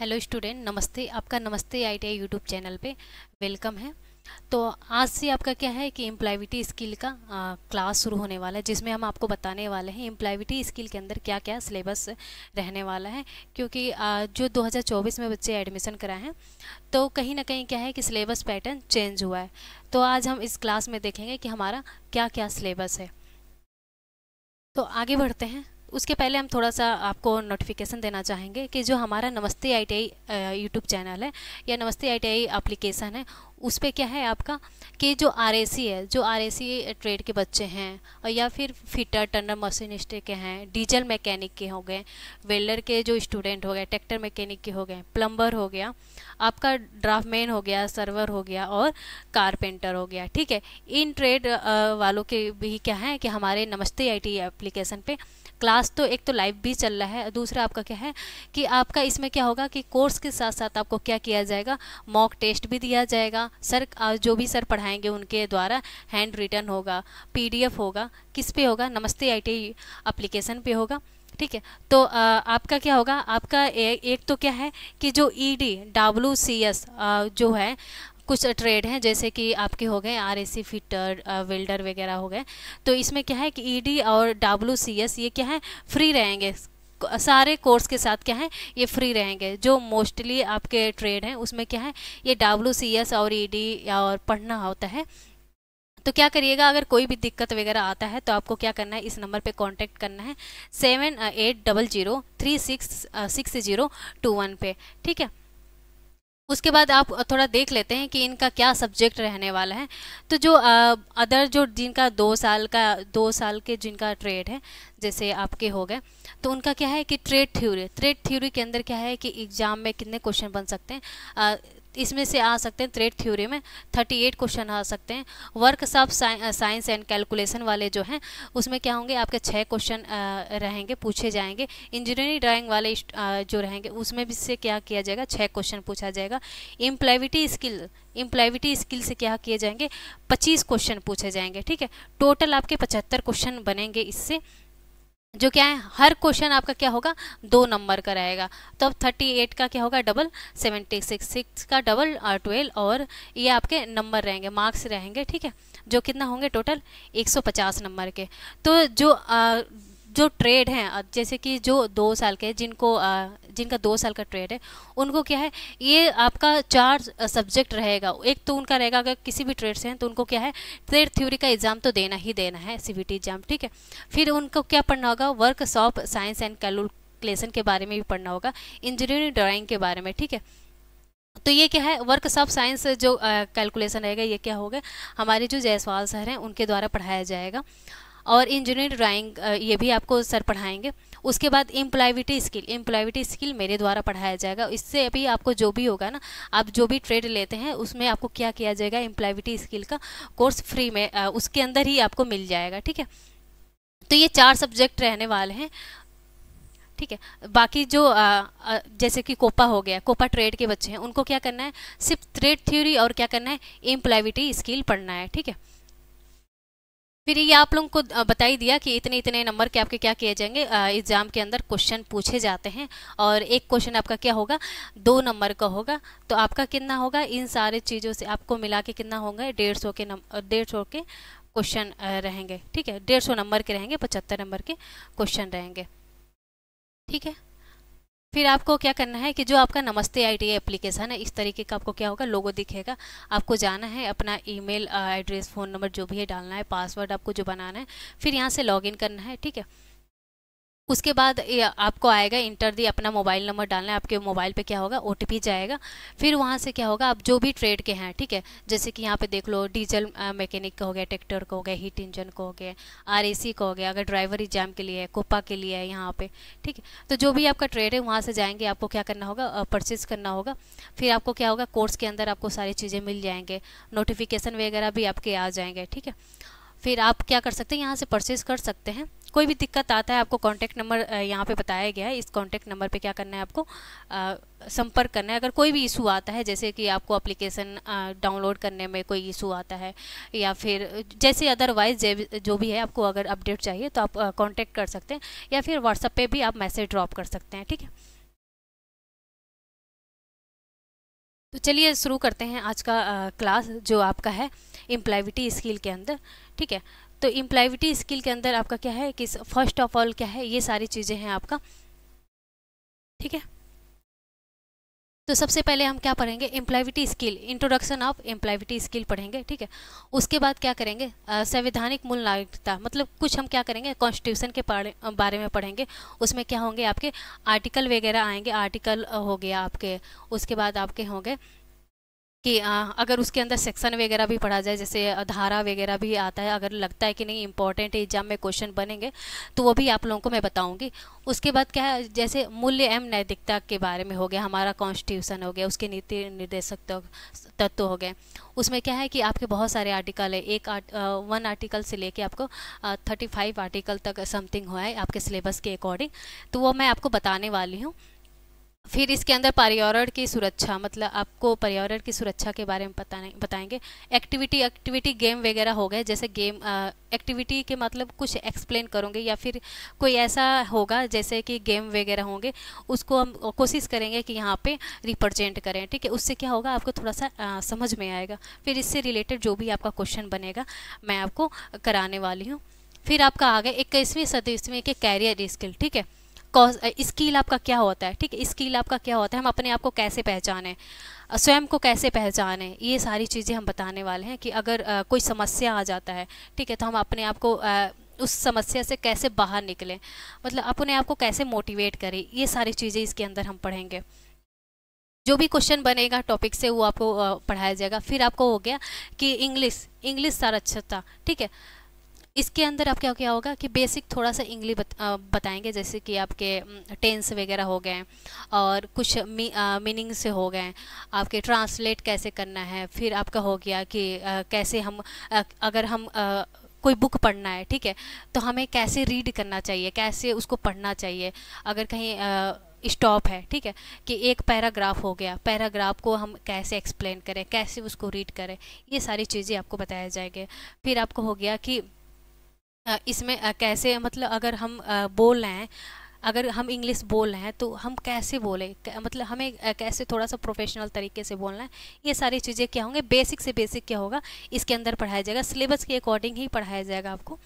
hello student नमस्ते आपका नमस्ते आईटीआई यूट्यूब चैनल पे वेलकम है तो आज से आपका क्या है कि एम्प्लाइविटी स्किल का आ, क्लास शुरू होने वाला है जिसमें हम आपको बताने वाले हैं एम्प्लाइविटी स्किल के अंदर क्या क्या सिलेबस रहने वाला है क्योंकि आ, जो 2024 में बच्चे एडमिशन कराए हैं तो कहीं ना कहीं क्या है कि सिलेबस पैटर्न चेंज हुआ है तो आज हम इस क्लास में देखेंगे कि हमारा क्या क्या सिलेबस है तो आगे बढ़ते हैं उसके पहले हम थोड़ा सा आपको नोटिफिकेशन देना चाहेंगे कि जो हमारा नमस्ते आईटीआई यूट्यूब चैनल है या नमस्ते आईटीआई एप्लीकेशन है उस पर क्या है आपका कि जो आरएसी है जो आरएसी ट्रेड के बच्चे हैं और या फिर फिटर टनर मशीनिस्ट के हैं डीजल मैकेनिक के हो गए वेल्डर के जो स्टूडेंट हो गए ट्रैक्टर मैकेनिक के हो गए प्लम्बर हो गया आपका ड्राफ्टमैन हो गया सर्वर हो गया और कारपेंटर हो गया ठीक है इन ट्रेड वालों के भी क्या है कि हमारे नमस्ते आई टी एप्लीकेशन पर क्लास तो एक तो लाइव भी चल रहा है दूसरा आपका क्या है कि आपका इसमें क्या होगा कि कोर्स के साथ साथ आपको क्या किया जाएगा मॉक टेस्ट भी दिया जाएगा सर जो भी सर पढ़ाएंगे उनके द्वारा हैंड रिटर्न होगा पीडीएफ होगा किस पे होगा नमस्ते आईटी एप्लीकेशन पे होगा ठीक है तो आ, आपका क्या होगा आपका ए, एक तो क्या है कि जो E D W C S जो है कुछ ट्रेड हैं जैसे कि आपके हो गए आर फिटर वेल्डर वगैरह हो गए तो इसमें क्या है कि ई e और डब्ल्यू ये क्या है फ्री रहेंगे सारे कोर्स के साथ क्या है ये फ्री रहेंगे जो मोस्टली आपके ट्रेड हैं उसमें क्या है ये डब्ल्यू और ई e और पढ़ना होता है तो क्या करिएगा अगर कोई भी दिक्कत वगैरह आता है तो आपको क्या करना है इस नंबर पे कांटेक्ट करना है seven eight double zero three six six zero two one पे ठीक है उसके बाद आप थोड़ा देख लेते हैं कि इनका क्या सब्जेक्ट रहने वाला है तो जो अदर जो जिनका दो साल का दो साल के जिनका ट्रेड है जैसे आपके हो गए तो उनका क्या है कि ट्रेड थ्योरी ट्रेड थ्योरी के अंदर क्या है कि एग्ज़ाम में कितने क्वेश्चन बन सकते हैं इसमें से आ सकते हैं थ्रेड थ्योरी में थर्टी एट क्वेश्चन आ सकते हैं वर्क सब साइंस एंड कैलकुलेशन वाले जो हैं उसमें क्या होंगे आपके छः क्वेश्चन रहेंगे पूछे जाएंगे इंजीनियरिंग ड्राइंग वाले जो रहेंगे उसमें भी से क्या किया जाएगा छः क्वेश्चन पूछा जाएगा इम्प्लाइविटी स्किल इम्प्लाइविटी स्किल से क्या किए जाएंगे पच्चीस क्वेश्चन पूछे जाएंगे ठीक है टोटल आपके पचहत्तर क्वेश्चन बनेंगे इससे जो क्या है हर क्वेश्चन आपका क्या होगा दो नंबर का रहेगा तो अब थर्टी एट का क्या होगा डबल सेवेंटी सिक्स सिक्स का डबल और ट्वेल्व और ये आपके नंबर रहेंगे मार्क्स रहेंगे ठीक है जो कितना होंगे टोटल एक सौ पचास नंबर के तो जो uh, जो ट्रेड हैं जैसे कि जो दो साल के जिनको जिनका दो साल का ट्रेड है उनको क्या है ये आपका चार सब्जेक्ट रहेगा एक तो उनका रहेगा अगर किसी भी ट्रेड से हैं तो उनको क्या है ट्रेड थ्योरी का एग्ज़ाम तो देना ही देना है सी एग्ज़ाम ठीक है फिर उनको क्या पढ़ना होगा वर्कशॉप साइंस एंड कैलकुलेशन के बारे में भी पढ़ना होगा इंजीनियरिंग ड्राॅइंग के बारे में ठीक है तो ये क्या है वर्कशॉप साइंस जो कैलकुलेशन रहेगा ये क्या होगा हमारे जो जायसवाल सर हैं उनके द्वारा पढ़ाया जाएगा और इंजीनियर ड्राइंग ये भी आपको सर पढ़ाएंगे उसके बाद एम्प्लाइविटी स्किल एम्प्लाइविटी स्किल मेरे द्वारा पढ़ाया जाएगा इससे अभी आपको जो भी होगा ना आप जो भी ट्रेड लेते हैं उसमें आपको क्या किया जाएगा एम्प्लाइविटी स्किल का कोर्स फ्री में उसके अंदर ही आपको मिल जाएगा ठीक है तो ये चार सब्जेक्ट रहने वाले हैं ठीक है बाकी जो आ, आ, जैसे कि कोपा हो गया कोपा ट्रेड के बच्चे हैं उनको क्या करना है सिर्फ ट्रेड थ्योरी और क्या करना है इम्प्लाइविटी स्किल पढ़ना है ठीक है फिर ये आप लोगों को बता ही दिया कि इतने इतने नंबर के आपके क्या किए जाएंगे एग्ज़ाम के अंदर क्वेश्चन पूछे जाते हैं और एक क्वेश्चन आपका क्या होगा दो नंबर का होगा तो आपका कितना होगा इन सारे चीज़ों से आपको मिला के कितना होगा डेढ़ सौ के नंबर डेढ़ सौ के क्वेश्चन रहेंगे ठीक है डेढ़ सौ नंबर के रहेंगे पचहत्तर नंबर के क्वेश्चन रहेंगे ठीक है फिर आपको क्या करना है कि जो आपका नमस्ते आई एप्लीकेशन है इस तरीके का आपको क्या होगा लोगो दिखेगा आपको जाना है अपना ईमेल एड्रेस फ़ोन नंबर जो भी है डालना है पासवर्ड आपको जो बनाना है फिर यहाँ से लॉगिन करना है ठीक है उसके बाद आपको आएगा इंटर दी अपना मोबाइल नंबर डालना है आपके मोबाइल पे क्या होगा ओ जाएगा फिर वहाँ से क्या होगा आप जो भी ट्रेड के हैं ठीक है जैसे कि यहाँ पे देख लो डीजल मैकेनिक का हो गया ट्रैक्टर का हो गया हीट इंजन का हो गया आर का हो गया अगर ड्राइवर एग्जाम के लिए है कोपा के लिए है यहाँ पर ठीक है तो जो भी आपका ट्रेड है वहाँ से जाएंगे आपको क्या करना होगा परचेज करना होगा फिर आपको क्या होगा कोर्स के अंदर आपको सारी चीज़ें मिल जाएंगे नोटिफिकेशन वगैरह भी आपके आ जाएंगे ठीक है फिर आप क्या कर सकते हैं यहाँ से परचेज कर सकते हैं कोई भी दिक्कत आता है आपको कॉन्टैक्ट नंबर यहाँ पे बताया गया है इस कॉन्टैक्ट नंबर पे क्या करना है आपको संपर्क करना है अगर कोई भी इशू आता है जैसे कि आपको एप्लीकेशन डाउनलोड करने में कोई इशू आता है या फिर जैसे अदरवाइज जो भी है आपको अगर अपडेट चाहिए तो आप कॉन्टैक्ट कर सकते हैं या फिर व्हाट्सएप पर भी आप मैसेज ड्रॉप कर सकते हैं ठीक है तो चलिए शुरू करते हैं आज का आ, क्लास जो आपका है इम्प्लाइविटी स्किल के अंदर ठीक है तो इम्प्लाइविटी स्किल के अंदर आपका क्या है कि फर्स्ट ऑफ ऑल क्या है ये सारी चीज़ें हैं आपका ठीक है तो सबसे पहले हम क्या पढ़ेंगे employability skill introduction of employability skill पढ़ेंगे ठीक है उसके बाद क्या करेंगे संवैधानिक मूल नागरिकता मतलब कुछ हम क्या करेंगे कॉन्स्टिट्यूशन के बारे में पढ़ेंगे उसमें क्या होंगे आपके आर्टिकल वगैरह आएंगे आर्टिकल हो गया आपके उसके बाद आपके होंगे कि अगर उसके अंदर सेक्शन वगैरह भी पढ़ा जाए जैसे धारा वगैरह भी आता है अगर लगता है कि नहीं इंपॉर्टेंट है एग्जाम में क्वेश्चन बनेंगे तो वो भी आप लोगों को मैं बताऊंगी उसके बाद क्या है जैसे मूल्य एवं नैतिकता के बारे में हो गया हमारा कॉन्स्टिट्यूशन हो गया उसके नीति निर्देशक तत्व हो गए उसमें क्या है कि आपके बहुत सारे आर्टिकल है एक आर्ट, आ, वन आर्टिकल से लेके आपको थर्टी फाइव आर्टिकल तक समथिंग हुआ है आपके सिलेबस के अकॉर्डिंग तो वो मैं आपको बताने वाली हूँ फिर इसके अंदर पर्यावरण की सुरक्षा मतलब आपको पर्यावरण की सुरक्षा के बारे में पता नहीं बताएंगे एक्टिविटी एक्टिविटी गेम वगैरह हो गए जैसे गेम एक्टिविटी के मतलब कुछ एक्सप्लेन करोगे या फिर कोई ऐसा होगा जैसे कि गेम वगैरह होंगे उसको हम कोशिश करेंगे कि यहाँ पे रिप्रेजेंट करें ठीक है उससे क्या होगा आपको थोड़ा सा आ, समझ में आएगा फिर इससे रिलेटेड जो भी आपका क्वेश्चन बनेगा मैं आपको कराने वाली हूँ फिर आपका आ गया इक्कीसवीं सदी के कैरियर स्किल ठीक है स्किल आपका क्या होता है ठीक है स्किल आपका क्या होता है हम अपने आप को कैसे पहचानें स्वयं को कैसे पहचानें ये सारी चीज़ें हम बताने वाले हैं कि अगर आ, कोई समस्या आ जाता है ठीक है तो हम अपने आप को उस समस्या से कैसे बाहर निकलें मतलब अपने आप को कैसे मोटिवेट करें ये सारी चीज़ें इसके अंदर हम पढ़ेंगे जो भी क्वेश्चन बनेगा टॉपिक से वो आपको पढ़ाया जाएगा फिर आपको हो गया कि इंग्लिश इंग्लिश सारा अच्छा था ठीक है इसके अंदर आप क्या होगा कि बेसिक थोड़ा सा इंग्लिश बत, बताएंगे जैसे कि आपके टेंस वगैरह हो गए और कुछ मी, आ, मीनिंग से हो गए आपके ट्रांसलेट कैसे करना है फिर आपका हो गया कि आ, कैसे हम आ, अगर हम आ, कोई बुक पढ़ना है ठीक है तो हमें कैसे रीड करना चाहिए कैसे उसको पढ़ना चाहिए अगर कहीं स्टॉप है ठीक है कि एक पैराग्राफ हो गया पैराग्राफ को हम कैसे एक्सप्लेन करें कैसे उसको रीड करें ये सारी चीज़ें आपको बताया जाएंगे फिर आपको हो गया कि इसमें कैसे मतलब अगर हम बोल रहे हैं अगर हम इंग्लिश बोल रहे हैं तो हम कैसे बोले मतलब हमें कैसे थोड़ा सा प्रोफेशनल तरीके से बोलना है ये सारी चीज़ें क्या होंगे बेसिक से बेसिक क्या होगा इसके अंदर पढ़ाया जाएगा सिलेबस के अकॉर्डिंग ही पढ़ाया जाएगा आपको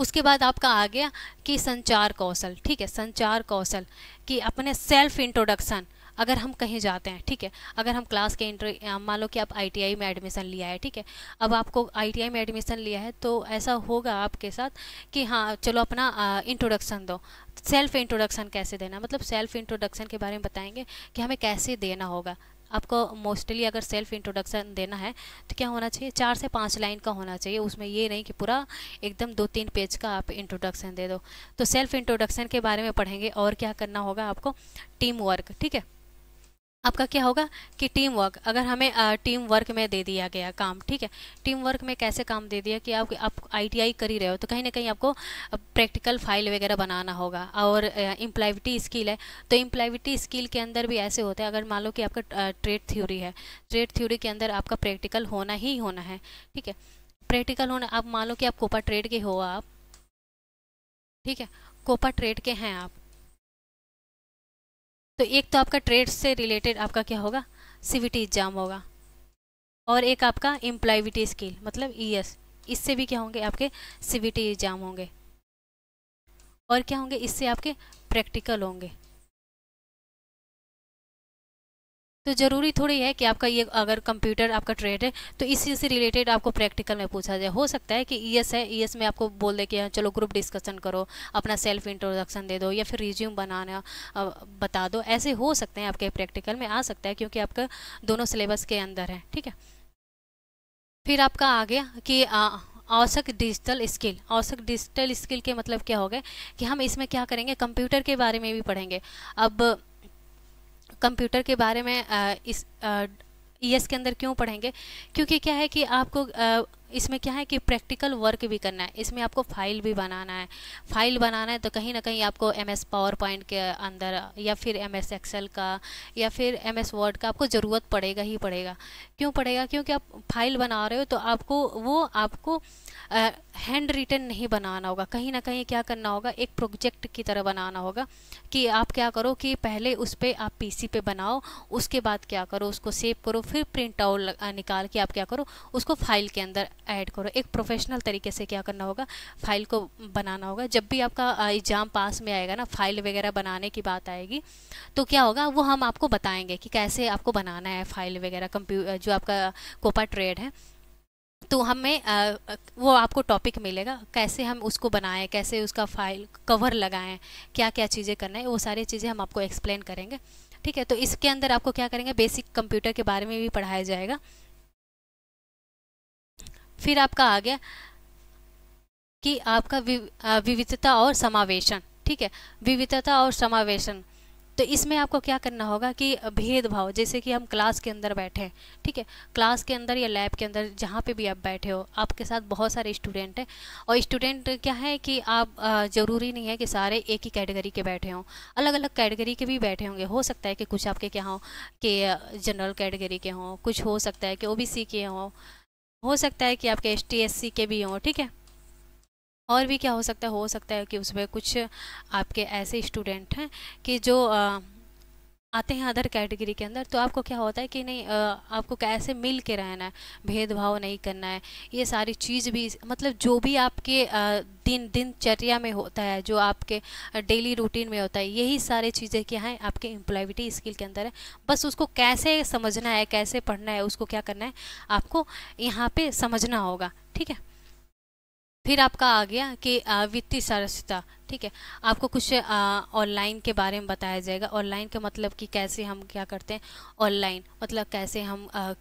उसके बाद आपका आ गया कि संचार कौशल ठीक है संचार कौशल कि अपने सेल्फ इंट्रोडक्शन अगर हम कहीं जाते हैं ठीक है अगर हम क्लास के इंटर मान लो कि आप आई में एडमिशन लिया है ठीक है अब आपको आई में एडमिशन लिया है तो ऐसा होगा आपके साथ कि हाँ चलो अपना इंट्रोडक्शन दो सेल्फ इंट्रोडक्शन कैसे देना मतलब सेल्फ इंट्रोडक्शन के बारे में बताएंगे कि हमें कैसे देना होगा आपको मोस्टली अगर सेल्फ इंट्रोडक्शन देना है तो क्या होना चाहिए चार से पाँच लाइन का होना चाहिए उसमें ये नहीं कि पूरा एकदम दो तीन पेज का आप इंट्रोडक्शन दे दो तो सेल्फ इंट्रोडक्शन के बारे में पढ़ेंगे और क्या करना होगा आपको टीम वर्क ठीक है आपका क्या होगा कि टीम वर्क अगर हमें आ, टीम वर्क में दे दिया गया काम ठीक है टीम वर्क में कैसे काम दे दिया कि आप आप आईटीआई कर ही रहे हो तो कहीं ना कहीं आपको प्रैक्टिकल फाइल वगैरह बनाना होगा और इम्प्लाइविटी स्किल है तो इम्प्लाइविटी स्किल के अंदर भी ऐसे होते हैं अगर मान लो कि आपका ट्रेड थ्योरी है ट्रेड थ्योरी के अंदर आपका प्रैक्टिकल होना ही होना है ठीक है प्रैक्टिकल होना आप मान लो कि आप कोपा ट्रेड के हो आप ठीक है कोपा ट्रेड के हैं आप तो एक तो आपका ट्रेड से रिलेटेड आपका क्या होगा सीवीटी एग्जाम होगा और एक आपका एम्प्लाइविटी स्किल मतलब ईएस e इससे भी क्या होंगे आपके सीवीटी एग्जाम होंगे और क्या होंगे इससे आपके प्रैक्टिकल होंगे तो ज़रूरी थोड़ी है कि आपका ये अगर कंप्यूटर आपका ट्रेड है तो इसी से रिलेटेड आपको प्रैक्टिकल में पूछा जाए हो सकता है कि ई e है ई e में आपको बोल दे कि हाँ, चलो ग्रुप डिस्कशन करो अपना सेल्फ इंट्रोडक्शन दे दो या फिर रिज्यूम बनाना बता दो ऐसे हो सकते हैं आपके प्रैक्टिकल में आ सकता है क्योंकि आपका दोनों सिलेबस के अंदर है ठीक है फिर आपका आ गया कि आवश्यक डिजिटल स्किल आवश्यक डिजिटल स्किल के मतलब क्या हो गए कि हम इसमें क्या करेंगे कंप्यूटर के बारे में भी पढ़ेंगे अब कंप्यूटर के बारे में इस ई एस के अंदर क्यों पढ़ेंगे क्योंकि क्या है कि आपको इसमें क्या है कि प्रैक्टिकल वर्क भी करना है इसमें आपको फाइल भी बनाना है फाइल बनाना है तो कहीं ना कहीं आपको एम एस पावर पॉइंट के अंदर या फिर एम एस एक्सेल का या फिर एम एस वर्ड का आपको ज़रूरत पड़ेगा ही पड़ेगा क्यों पड़ेगा क्योंकि आप फाइल बना रहे हो तो आपको वो आपको हैंड रिटन नहीं बनाना होगा कहीं ना कहीं क्या करना होगा एक प्रोजेक्ट की तरह बनाना होगा कि आप क्या करो कि पहले उस पर आप सी पे बनाओ उसके बाद क्या करो उसको सेव करो फिर प्रिंट आउट निकाल के आप क्या करो उसको फाइल के अंदर ऐड करो एक प्रोफेशनल तरीके से क्या करना होगा फाइल को बनाना होगा जब भी आपका एग्ज़ाम पास में आएगा ना फाइल वगैरह बनाने की बात आएगी तो क्या होगा वो हम आपको बताएंगे कि कैसे आपको बनाना है फाइल वगैरह कंप्यू जो आपका कोपा ट्रेड है तो हमें आ, वो आपको टॉपिक मिलेगा कैसे हम उसको बनाएं कैसे उसका फाइल कवर लगाएं क्या क्या चीज़ें करना है वो सारी चीज़ें हम आपको एक्सप्लेन करेंगे ठीक है तो इसके अंदर आपको क्या करेंगे बेसिक कंप्यूटर के बारे में भी पढ़ाया जाएगा फिर आपका आ गया कि आपका विविधता और समावेशन ठीक है विविधता और समावेशन तो इसमें आपको क्या करना होगा कि भेदभाव जैसे कि हम क्लास के अंदर बैठे हैं ठीक है क्लास के अंदर या लैब के अंदर जहाँ पे भी आप बैठे हो आपके साथ बहुत सारे स्टूडेंट हैं और स्टूडेंट क्या है कि आप ज़रूरी नहीं है कि सारे एक ही कैटेगरी के बैठे हों अलग अलग कैटेगरी के भी बैठे होंगे हो सकता है कि कुछ आपके क्या हों के जनरल कैटेगरी के हों कुछ हो सकता है कि ओ के हों हो सकता है कि आपके एस टी एस सी के भी हों ठीक है और भी क्या हो सकता है हो सकता है कि उसमें कुछ आपके ऐसे स्टूडेंट हैं कि जो आ, आते हैं अदर कैटेगरी के अंदर तो आपको क्या होता है कि नहीं आपको कैसे मिल के रहना है भेदभाव नहीं करना है ये सारी चीज़ भी मतलब जो भी आपके दिन दिनचर्या में होता है जो आपके डेली रूटीन में होता है यही सारी चीज़ें क्या हैं आपके एम्प्लॉयबिलिटी स्किल के अंदर है बस उसको कैसे समझना है कैसे पढ़ना है उसको क्या करना है आपको यहाँ पर समझना होगा ठीक है फिर आपका आ गया कि वित्तीय सरसता ठीक है आपको कुछ ऑनलाइन के बारे में बताया जाएगा ऑनलाइन का मतलब कि कैसे हम क्या करते हैं ऑनलाइन मतलब कैसे हम आ,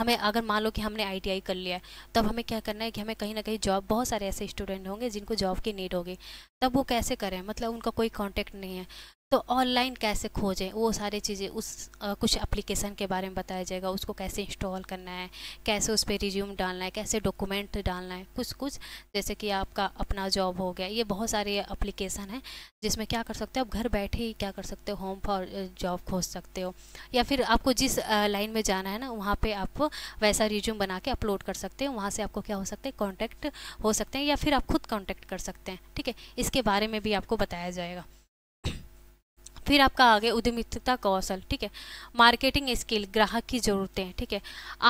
हमें अगर मान लो कि हमने आईटीआई कर लिया है तब हमें क्या करना है कि हमें कहीं ना कहीं जॉब बहुत सारे ऐसे स्टूडेंट होंगे जिनको जॉब की नीड होगी तब वो कैसे करें मतलब उनका कोई कांटेक्ट नहीं है तो ऑनलाइन कैसे खोजें वो सारी चीज़ें उस आ, कुछ एप्लीकेशन के बारे में बताया जाएगा उसको कैसे इंस्टॉल करना है कैसे उस पर रिज्यूम डालना है कैसे डॉक्यूमेंट डालना है कुछ कुछ जैसे कि आपका अपना जॉब हो गया ये बहुत सारे एप्लीकेशन हैं जिसमें क्या कर सकते हो आप घर बैठे ही क्या कर सकते हो होम फॉर जॉब खोज सकते हो या फिर आपको जिस लाइन में जाना है ना वहाँ पर आप वैसा रिज्यूम बना के अपलोड कर सकते हो वहाँ से आपको क्या हो सकता है कॉन्टैक्ट हो सकते हैं या फिर आप खुद कॉन्टैक्ट कर सकते हैं ठीक है इसके बारे में भी आपको बताया जाएगा फिर आपका आगे उद्यमितता कौशल ठीक है मार्केटिंग स्किल ग्राहक की ज़रूरतें हैं ठीक है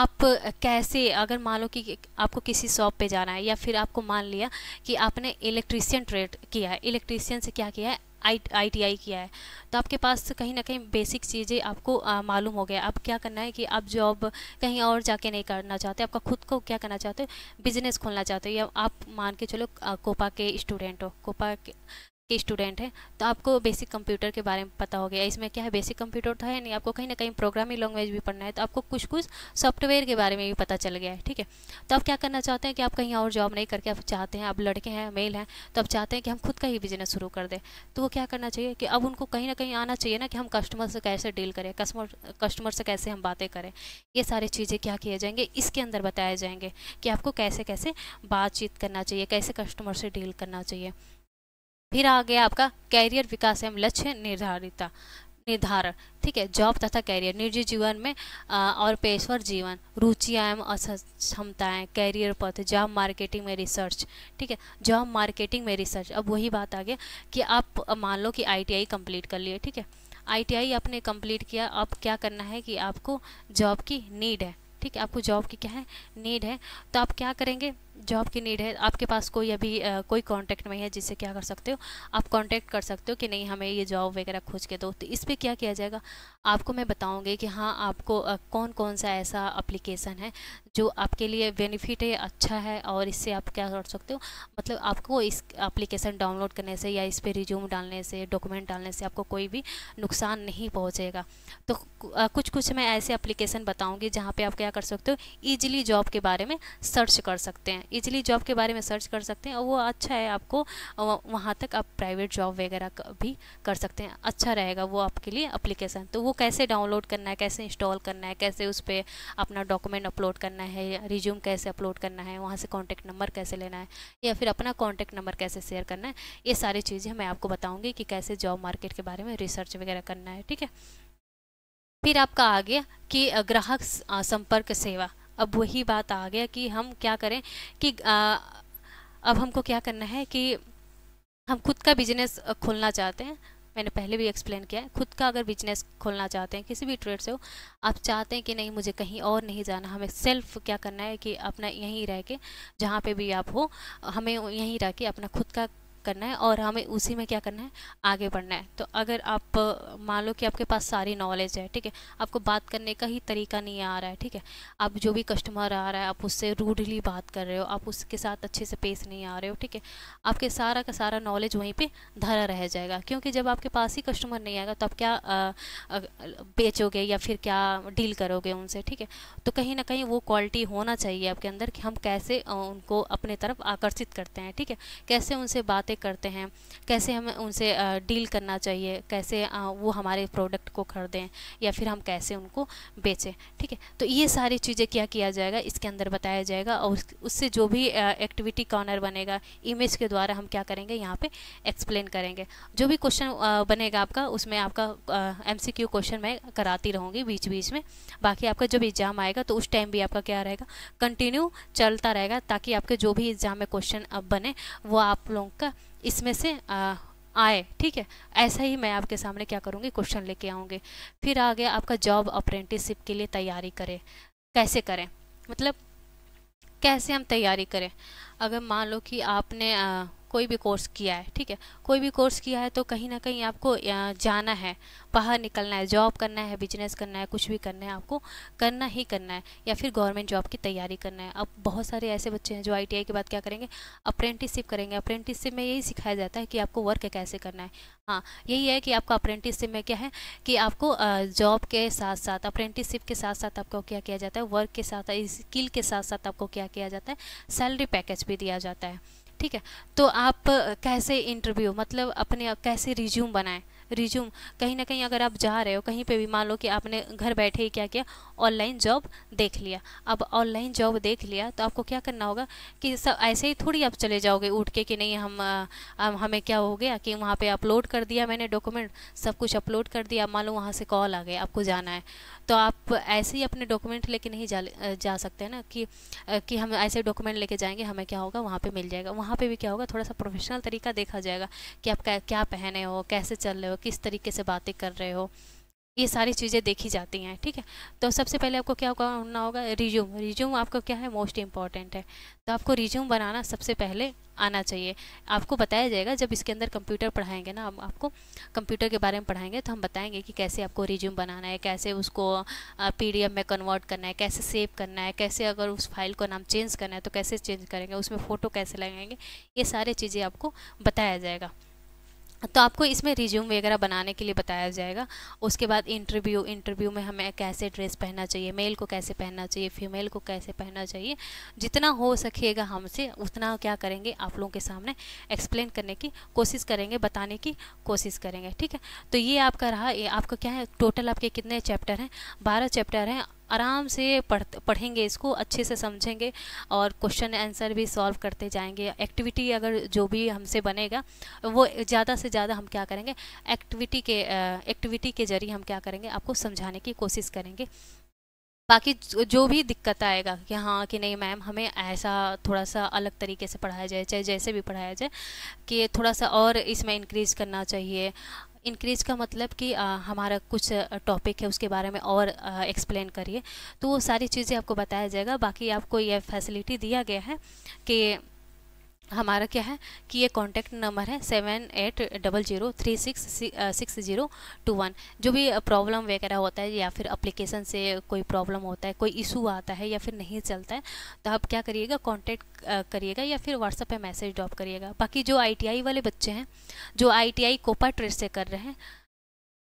आप कैसे अगर मान लो कि आपको किसी शॉप पे जाना है या फिर आपको मान लिया कि आपने इलेक्ट्रीशियन ट्रेड किया है इलेक्ट्रीशियन से क्या किया है आई आई टी आई किया है तो आपके पास कहीं ना कहीं बेसिक चीज़ें आपको मालूम हो गया अब क्या करना है कि आप जॉब कहीं और जाके नहीं करना चाहते आपका खुद को क्या करना चाहते हो बिजनेस खोलना चाहते हो या आप मान के चलो कोपा के स्टूडेंट हो कोपा के के स्टूडेंट हैं तो आपको बेसिक कंप्यूटर के बारे में पता हो गया इसमें क्या है बेसिक कंप्यूटर तो है नहीं आपको कहीं ना कहीं प्रोग्रामिंग लैंग्वेज भी पढ़ना है तो आपको कुछ कुछ सॉफ्टवेयर के बारे में भी पता चल गया है ठीक है तो आप क्या करना चाहते हैं कि आप कहीं और जॉब नहीं करके आप चाहते हैं आप लड़के हैं मेल हैं तो आप चाहते हैं कि हम खुद का ही बिजनेस शुरू कर दें तो वो क्या करना चाहिए कि अब उनको कहीं ना कहीं आना चाहिए ना कि हम कस्टमर से कैसे डील करें कस्टमर कस्टमर से कैसे हम बातें करें ये सारी चीज़ें क्या किए जाएंगे इसके अंदर बताए जाएंगे कि आपको कैसे कैसे बातचीत करना चाहिए कैसे कस्टमर से डील करना चाहिए फिर आ गया आपका कैरियर विकास एवं लक्ष्य निर्धारिता निर्धारण ठीक है जॉब तथा कैरियर निजी जीवन में आ, और पेशवर जीवन रुचियाँ एवं असक्षमताएँ कैरियर पथ जॉब मार्केटिंग में रिसर्च ठीक है जॉब मार्केटिंग में रिसर्च अब वही बात आ गया कि आप मान लो कि आईटीआई कंप्लीट कर लिए ठीक है आईटीआई आपने कंप्लीट किया अब क्या करना है कि आपको जॉब की नीड है ठीक है आपको जॉब की क्या है नीड है तो आप क्या करेंगे जॉब की नीड है आपके पास कोई अभी आ, कोई कांटेक्ट नहीं है जिससे क्या कर सकते हो आप कांटेक्ट कर सकते हो कि नहीं हमें ये जॉब वगैरह खोज के दो तो इस पर क्या किया जाएगा आपको मैं बताऊँगी कि हाँ आपको आ, कौन कौन सा ऐसा अप्लीकेशन है जो आपके लिए बेनिफिट है अच्छा है और इससे आप क्या कर सकते हो मतलब आपको इस अप्लीकेशन डाउनलोड करने से या इस पर रिज्यूम डालने से डॉक्यूमेंट डालने से आपको कोई भी नुकसान नहीं पहुँचेगा तो कुछ कुछ मैं ऐसे अप्लीकेशन बताऊँगी जहाँ पर आप क्या कर सकते हो ईजिली जॉब के बारे में सर्च कर सकते हैं इजीली जॉब के बारे में सर्च कर सकते हैं और वो अच्छा है आपको वहाँ तक आप प्राइवेट जॉब वगैरह भी कर सकते हैं अच्छा रहेगा वो आपके लिए अप्लीकेशन तो वो कैसे डाउनलोड करना है कैसे इंस्टॉल करना है कैसे उस पर अपना डॉक्यूमेंट अपलोड करना है रिज्यूम कैसे अपलोड करना है वहाँ से कॉन्टैक्ट नंबर कैसे लेना है या फिर अपना कॉन्टैक्ट नंबर कैसे शेयर करना है ये सारी चीज़ें मैं आपको बताऊँगी कि कैसे जॉब मार्केट के बारे में रिसर्च वगैरह करना है ठीक है फिर आपका आ गया कि ग्राहक संपर्क सेवा अब वही बात आ गया कि हम क्या करें कि आ, अब हमको क्या करना है कि हम खुद का बिजनेस खोलना चाहते हैं मैंने पहले भी एक्सप्लेन किया है खुद का अगर बिजनेस खोलना चाहते हैं किसी भी ट्रेड से हो आप चाहते हैं कि नहीं मुझे कहीं और नहीं जाना हमें सेल्फ क्या करना है कि अपना यहीं रह के जहाँ पे भी आप हो हमें यहीं रह के अपना खुद का करना है और हमें उसी में क्या करना है आगे बढ़ना है तो अगर आप मान लो कि आपके पास सारी नॉलेज है ठीक है आपको बात करने का ही तरीका नहीं आ रहा है ठीक है आप जो भी कस्टमर आ रहा है आप उससे रूडली बात कर रहे हो आप उसके साथ अच्छे से पेश नहीं आ रहे हो ठीक है आपके सारा का सारा नॉलेज वहीं पर धरा रह जाएगा क्योंकि जब आपके पास ही कस्टमर नहीं आएगा तो आप क्या बेचोगे या फिर क्या डील करोगे उनसे ठीक है तो कहीं ना कहीं वो क्वालिटी होना चाहिए आपके अंदर कि हम कैसे उनको अपने तरफ आकर्षित करते हैं ठीक है कैसे उनसे बातें बातें करते हैं कैसे हमें उनसे डील करना चाहिए कैसे वो हमारे प्रोडक्ट को खरीदें या फिर हम कैसे उनको बेचें ठीक है तो ये सारी चीज़ें क्या किया जाएगा इसके अंदर बताया जाएगा और उससे जो भी एक्टिविटी कॉर्नर बनेगा इमेज के द्वारा हम क्या करेंगे यहाँ पर एक्सप्लेन करेंगे जो भी क्वेश्चन बनेगा आपका उसमें आपका एम क्वेश्चन मैं कराती रहूँगी बीच बीच में बाकी आपका जब एग्ज़ाम आएगा तो उस टाइम भी आपका क्या रहेगा कंटिन्यू चलता रहेगा ताकि आपके जो भी एग्ज़ाम में क्वेश्चन अब बने वो आप लोगों का इसमें से आ, आए ठीक है ऐसा ही मैं आपके सामने क्या करूँगी क्वेश्चन लेके आऊँगी फिर आ गया आपका जॉब अप्रेंटिसशिप के लिए तैयारी करें कैसे करें मतलब कैसे हम तैयारी करें अगर मान लो कि आपने आ, कोई भी कोर्स किया है ठीक है कोई भी कोर्स किया है तो कहीं ना कहीं आपको जाना है बाहर निकलना है जॉब करना है बिजनेस करना है कुछ भी करना है आपको करना ही करना है या फिर गवर्नमेंट जॉब की तैयारी करना है अब बहुत सारे ऐसे बच्चे हैं जो आई के बाद क्या करेंगे अप्रेंटिसशिप करेंगे अप्रेंटिसशिप में यही सिखाया जाता है कि आपको वर्क कैसे करना है हाँ यही है कि आपको अप्रेंटिसशिप में क्या है कि आपको जॉब के साथ साथ अप्रेंटिसशिप के साथ साथ आपको क्या किया जाता है वर्क के साथ स्किल के साथ साथ आपको क्या किया जाता है सैलरी पैकेज भी दिया जाता है ठीक है तो आप कैसे इंटरव्यू मतलब अपने कैसे रिज्यूम बनाएं रिज्यूम कहीं ना कहीं अगर आप जा रहे हो कहीं पे भी मान लो कि आपने घर बैठे ही क्या किया ऑनलाइन जॉब देख लिया अब ऑनलाइन जॉब देख लिया तो आपको क्या करना होगा कि सब ऐसे ही थोड़ी आप चले जाओगे उठ के कि नहीं हम आ, हमें क्या हो गया कि वहाँ पर अपलोड कर दिया मैंने डॉक्यूमेंट सब कुछ अपलोड कर दिया मान लो वहाँ से कॉल आ गए आपको जाना है तो आप ऐसे ही अपने डॉक्यूमेंट लेके नहीं जा जा सकते हैं ना कि कि हम ऐसे डॉक्यूमेंट लेके जाएंगे हमें क्या होगा वहाँ पे मिल जाएगा वहाँ पे भी क्या होगा थोड़ा सा प्रोफेशनल तरीका देखा जाएगा कि आप क्या पहने हो कैसे चल रहे हो किस तरीके से बातें कर रहे हो ये सारी चीज़ें देखी जाती हैं ठीक है तो सबसे पहले आपको क्या करना होगा रिज्यूम रिज्यूम आपको क्या है मोस्ट इम्पॉर्टेंट है तो आपको रिज्यूम बनाना सबसे पहले आना चाहिए आपको बताया जाएगा जब इसके अंदर कंप्यूटर पढ़ाएंगे ना हम आपको कंप्यूटर के बारे में पढ़ाएंगे तो हम बताएंगे कि कैसे आपको रिज्यूम बनाना है कैसे उसको पी में कन्वर्ट करना है कैसे सेव करना है कैसे अगर उस फाइल को नाम चेंज करना है तो कैसे चेंज करेंगे उसमें फ़ोटो कैसे लगाएंगे ये सारी चीज़ें आपको बताया जाएगा तो आपको इसमें रिज्यूम वगैरह बनाने के लिए बताया जाएगा उसके बाद इंटरव्यू इंटरव्यू में हमें कैसे ड्रेस पहनना चाहिए मेल को कैसे पहनना चाहिए फीमेल को कैसे पहनना चाहिए जितना हो सकेगा हमसे उतना क्या करेंगे आप लोगों के सामने एक्सप्लेन करने की कोशिश करेंगे बताने की कोशिश करेंगे ठीक है तो ये आपका रहा ये आपका क्या है टोटल आपके कितने चैप्टर हैं बारह चैप्टर हैं आराम से पढ़ पढ़ेंगे इसको अच्छे से समझेंगे और क्वेश्चन आंसर भी सॉल्व करते जाएंगे एक्टिविटी अगर जो भी हमसे बनेगा वो ज़्यादा से ज़्यादा हम क्या करेंगे एक्टिविटी के एक्टिविटी के जरिए हम क्या करेंगे आपको समझाने की कोशिश करेंगे बाकी जो भी दिक्कत आएगा कि हाँ कि नहीं मैम हमें ऐसा थोड़ा सा अलग तरीके से पढ़ाया जाए चाहे जैसे भी पढ़ाया जाए कि थोड़ा सा और इसमें इंक्रीज करना चाहिए इंक्रीज का मतलब कि आ, हमारा कुछ टॉपिक है उसके बारे में और एक्सप्लेन करिए तो वो सारी चीज़ें आपको बताया जाएगा बाकी आपको यह फैसिलिटी दिया गया है कि हमारा क्या है कि ये कॉन्टैक्ट नंबर है seven eight double zero three six six zero two one जो भी प्रॉब्लम uh, वगैरह होता है या फिर अप्लीकेशन से कोई प्रॉब्लम होता है कोई इशू आता है या फिर नहीं चलता है तो आप क्या करिएगा कॉन्टैक्ट uh, करिएगा या फिर व्हाट्सएप पर मैसेज ड्रॉप करिएगा बाकी जो आई वाले बच्चे हैं जो आई कोपा ट्रेड से कर रहे हैं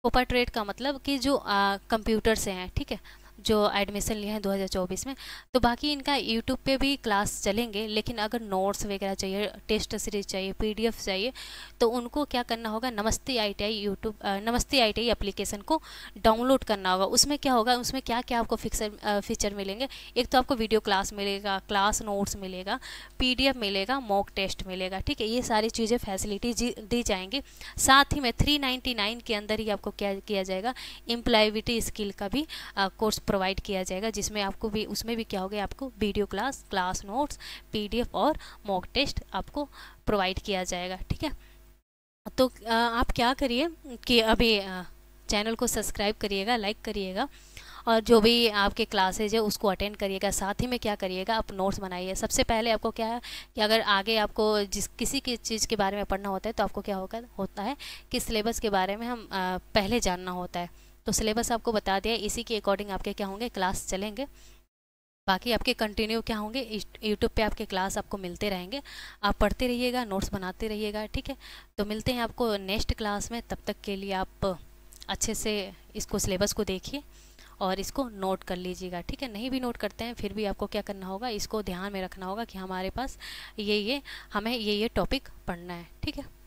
कोपा ट्रेड का मतलब कि जो कंप्यूटर uh, से हैं ठीक है जो एडमिशन लिए हैं 2024 में तो बाकी इनका यूट्यूब पे भी क्लास चलेंगे लेकिन अगर नोट्स वगैरह चाहिए टेस्ट सीरीज चाहिए पीडीएफ चाहिए तो उनको क्या करना होगा Namaste ITI YouTube Namaste ITI application को डाउनलोड करना होगा उसमें क्या होगा उसमें क्या क्या आपको फिक्सर फीचर मिलेंगे एक तो आपको वीडियो क्लास मिलेगा क्लास नोट्स मिलेगा पी मिलेगा मॉक टेस्ट मिलेगा ठीक है ये सारी चीज़ें फैसिलिटी दी जाएंगी साथ ही में थ्री के अंदर ही आपको क्या किया जाएगा एम्प्लॉयबिलिटी स्किल का भी कोर्स प्रोवाइड किया जाएगा जिसमें आपको भी उसमें भी क्या होगा आपको video class class notes PDF और मॉक टेस्ट आपको प्रोवाइड किया जाएगा ठीक है तो आप क्या करिए कि अभी चैनल को सब्सक्राइब करिएगा लाइक करिएगा और जो भी आपके क्लासेज है उसको अटेंड करिएगा साथ ही में क्या करिएगा आप नोट्स बनाइए सबसे पहले आपको क्या है कि अगर आगे आपको जिस किसी की चीज़ के बारे में पढ़ना होता है तो आपको क्या होगा होता है कि सिलेबस के बारे में हम आ, पहले जानना होता है तो सिलेबस आपको बता दिया इसी के अकॉर्डिंग आपके क्या होंगे क्लास चलेंगे बाकी आपके कंटिन्यू क्या होंगे यूट्यूब पे आपके क्लास आपको मिलते रहेंगे आप पढ़ते रहिएगा नोट्स बनाते रहिएगा ठीक है तो मिलते हैं आपको नेक्स्ट क्लास में तब तक के लिए आप अच्छे से इसको सिलेबस को देखिए और इसको नोट कर लीजिएगा ठीक है नहीं भी नोट करते हैं फिर भी आपको क्या करना होगा इसको ध्यान में रखना होगा कि हमारे पास ये ये हमें ये ये टॉपिक पढ़ना है ठीक है